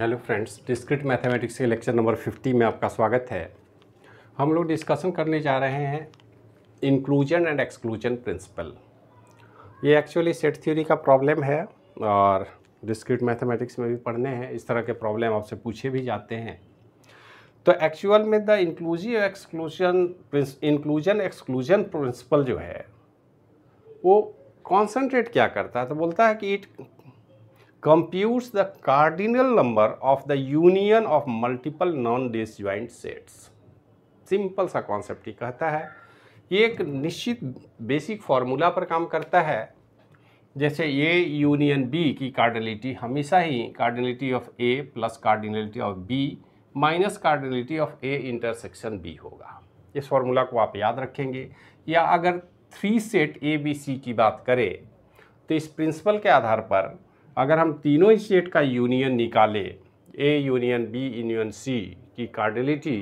Hello friends discrete mathematics के lecture number 50 में आपका स्वागत है हम लोग डिस्कशन करने जा रहे हैं इंक्लूजन एंड एक्सक्लूजन प्रिंसिपल ये एक्चुअली सेट थ्योरी का प्रॉब्लम है और डिस्क्रिट मैथमेटिक्स में भी पढ़ने हैं इस तरह के प्रॉब्लम आपसे पूछे भी जाते हैं तो एक्चुअल में the inclusive exclusion inclusion exclusion principle जो है वो कॉन्सेंट्रेट क्या करता है तो बोलता है कि it computes the cardinal number of the union of multiple non-disjoint sets. Simple सा कॉन्सेप्ट ही कहता है ये एक निश्चित बेसिक फॉर्मूला पर काम करता है जैसे ए यूनियन बी की कार्डिनलिटी हमेशा ही cardinality of A plus cardinality of B minus cardinality of A intersection B होगा इस फार्मूला को आप याद रखेंगे या अगर three set A B C की बात करें तो इस प्रिंसिपल के आधार पर अगर हम तीनों स्टेट का यूनियन निकालें A union B union C की कार्डिलिटी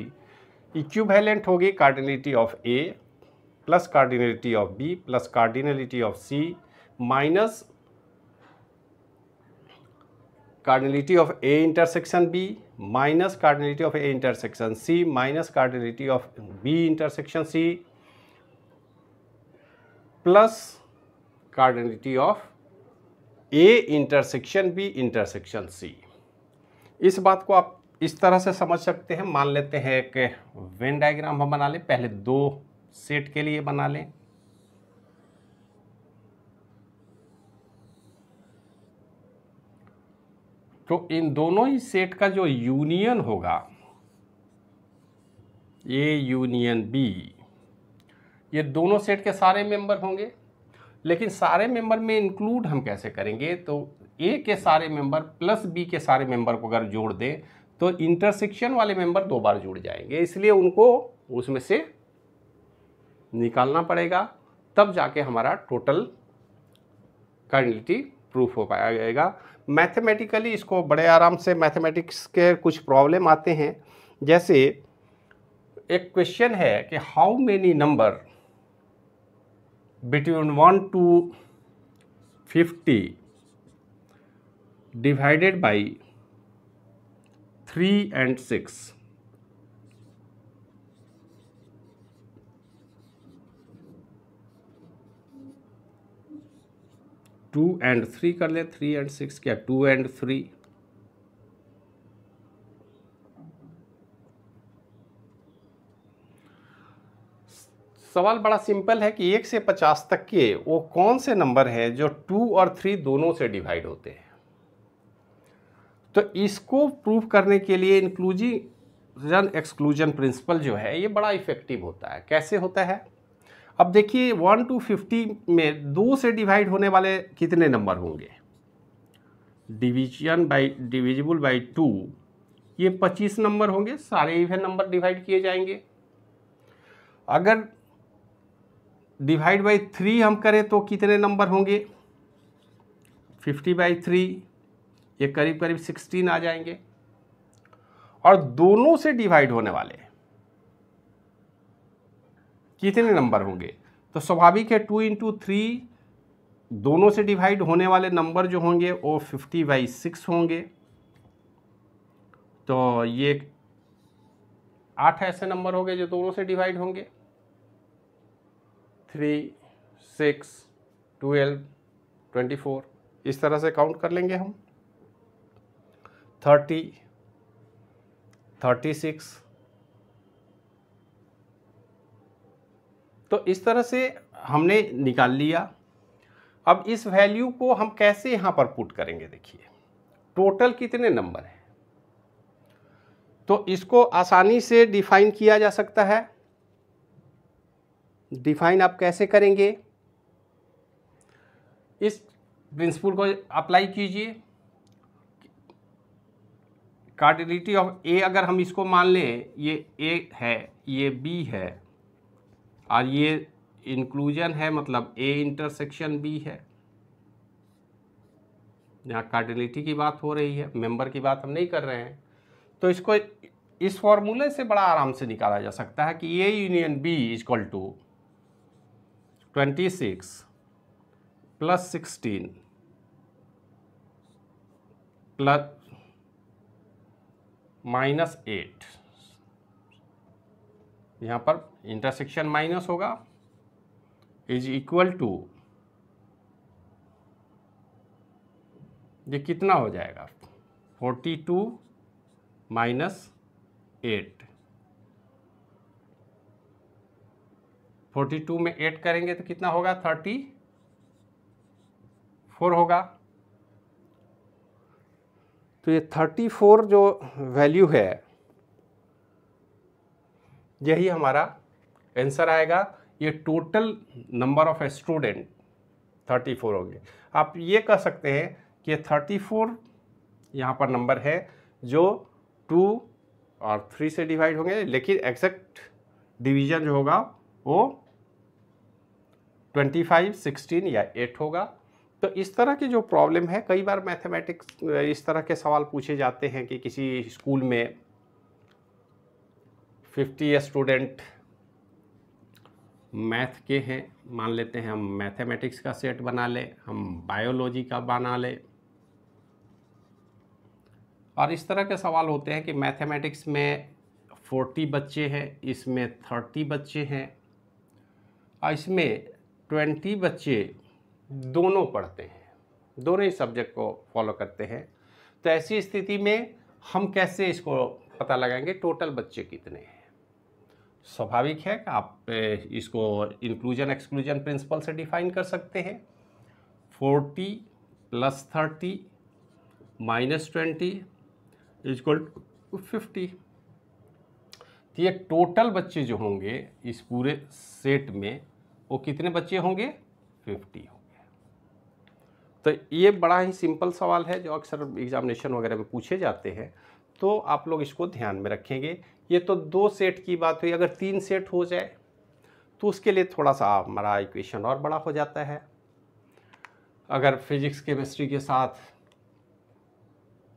इक्विवेलेंट होगी cardinality of A plus cardinality of B plus cardinality of C minus cardinality of A intersection B minus cardinality of A intersection C minus cardinality of B intersection C plus cardinality of A intersection B intersection C इस बात को आप इस तरह से समझ सकते हैं मान लेते हैं एक वेन डायग्राम हम बना लें पहले दो सेट के लिए बना लें तो इन दोनों ही सेट का जो यूनियन होगा ए यूनियन बी ये दोनों सेट के सारे मेंबर होंगे लेकिन सारे मेंबर में इंक्लूड हम कैसे करेंगे तो ए के सारे मेंबर प्लस बी के सारे मेंबर को अगर जोड़ दें तो इंटरसेक्शन वाले मेंबर दो बार जुड़ जाएंगे इसलिए उनको उसमें से निकालना पड़ेगा तब जाके हमारा टोटल कर्निलिटी प्रूफ हो पाएगा मैथमेटिकली इसको बड़े आराम से मैथमेटिक्स के कुछ प्रॉब्लम आते हैं जैसे एक क्वेश्चन है कि how many number between 1 to 50 divided by 3 and 6. Two and three कर ले थ्री एंड सिक्स क्या टू एंड थ्री सवाल बड़ा सिंपल है कि एक से पचास तक के वो कौन से नंबर हैं जो टू और थ्री दोनों से डिवाइड होते हैं तो इसको प्रूव करने के लिए इंक्लूजन एक्सक्लूजन प्रिंसिपल जो है ये बड़ा इफेक्टिव होता है कैसे होता है अब देखिए वन टू फिफ्टी में दो से डिवाइड होने वाले कितने नंबर होंगे division by divisible by two ये पच्चीस नंबर होंगे सारे इवन नंबर डिवाइड किए जाएंगे अगर डिवाइड बाई थ्री हम करें तो कितने नंबर होंगे फिफ्टी बाई थ्री ये करीब करीब सिक्सटीन आ जाएंगे और दोनों से डिवाइड होने वाले कितने नंबर होंगे तो स्वाभाविक है टू इंटू थ्री दोनों से डिवाइड होने वाले नंबर जो होंगे वो फिफ्टी बाई सिक्स होंगे तो ये आठ ऐसे नंबर होंगे जो दोनों से डिवाइड होंगे three six twelve twenty four इस तरह से काउंट कर लेंगे हम थर्टी थर्टी सिक्स तो इस तरह से हमने निकाल लिया अब इस वैल्यू को हम कैसे यहाँ पर पुट करेंगे देखिए टोटल कितने नंबर हैं तो इसको आसानी से डिफाइन किया जा सकता है डिफाइन आप कैसे करेंगे इस प्रिंसिपल को अप्लाई कीजिए कार्डिलिटी ऑफ ए अगर हम इसको मान लें ये ए है ये बी है और ये इंक्लूजन है मतलब ए इंटरसेक्शन बी है यहाँ कार्डिलिटी की बात हो रही है मेंबर की बात हम नहीं कर रहे हैं तो इसको इस फॉर्मूले से बड़ा आराम से निकाला जा सकता है कि A union B is equal to twenty six plus sixteen plus minus eight यहाँ पर इंटरसेक्शन माइनस होगा इज इक्वल टू ये कितना हो जाएगा forty two minus eight forty two में एट करेंगे तो कितना होगा थर्टी फोर होगा तो ये थर्टी फोर जो वैल्यू है यही हमारा आंसर आएगा ये total number of student thirty four हो गए आप ये कह सकते हैं कि थर्टी फोर यहाँ पर नंबर है जो टू और थ्री से डिवाइड होंगे लेकिन एक्जैक्ट डिवीजन जो होगा वो ट्वेंटी फाइव सिक्सटीन या एट होगा तो इस तरह की जो प्रॉब्लम है कई बार मैथमेटिक्स इस तरह के सवाल पूछे जाते हैं कि किसी स्कूल में फिफ्टी स्टूडेंट मैथ के हैं मान लेते हैं हम मैथमेटिक्स का सेट बना लें हम बायोलॉजी का बना लें और इस तरह के सवाल होते हैं कि मैथमेटिक्स में फोर्टी बच्चे हैं इसमें थर्टी बच्चे हैं और इसमें ट्वेंटी बच्चे दोनों पढ़ते हैं दोनों ही सब्जेक्ट को फॉलो करते हैं तो ऐसी स्थिति में हम कैसे इसको पता लगाएंगे टोटल बच्चे कितने हैं स्वाभाविक है कि आप इसको इंक्लूजन एक्सक्लूजन प्रिंसिपल से डिफाइन कर सकते हैं forty plus thirty minus twenty is equal to fifty तो ये टोटल बच्चे जो होंगे इस पूरे सेट में वो कितने बच्चे होंगे फिफ्टी होंगे तो ये बड़ा ही सिंपल सवाल है जो अक्सर एग्जामिनेशन वगैरह में पूछे जाते हैं तो आप लोग इसको ध्यान में रखेंगे ये तो दो सेट की बात हुई अगर तीन सेट हो जाए तो उसके लिए थोड़ा सा हमारा इक्वेशन और बड़ा हो जाता है अगर फिजिक्स केमिस्ट्री के साथ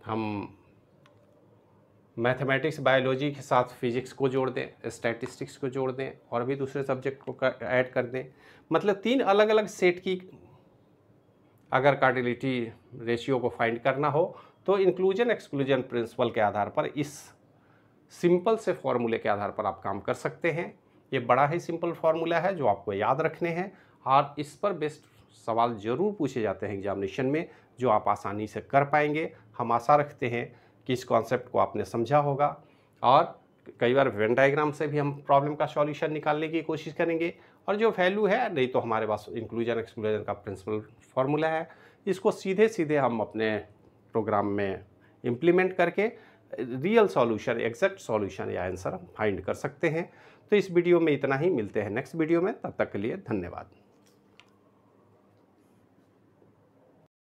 हम मैथमेटिक्स बायोलॉजी के साथ फिजिक्स को जोड़ दें स्टैटिस्टिक्स को जोड़ दें और भी दूसरे सब्जेक्ट को ऐड कर दें मतलब तीन अलग अलग सेट की अगर कार्टिलिटी रेशियो को फाइंड करना हो तो इंक्लूजन एक्सक्लूजन प्रिंसिपल के आधार पर इस सिंपल से फॉर्मूले के आधार पर आप काम कर सकते हैं ये बड़ा ही सिंपल फार्मूला है जो आपको याद रखने हैं और इस पर बेस्ट सवाल ज़रूर पूछे जाते हैं एग्जामिनेशन में जो आप आसानी से कर पाएंगे हम आशा रखते हैं कि इस कॉन्सेप्ट को आपने समझा होगा और कई बार वेन डायग्राम से भी हम प्रॉब्लम का सॉल्यूशन निकालने की कोशिश करेंगे और जो वैल्यू है नहीं तो हमारे पास इंक्लूजन एक्सक्लूजन का प्रिंसिपल फार्मूला है इसको सीधे सीधे हम अपने प्रोग्राम में इम्प्लीमेंट करके रियल सॉल्यूशन एग्जैक्ट सॉल्यूशन या आंसर हम फाइंड कर सकते हैं तो इस वीडियो में इतना ही मिलते हैं नेक्स्ट वीडियो में तब तक के लिए धन्यवाद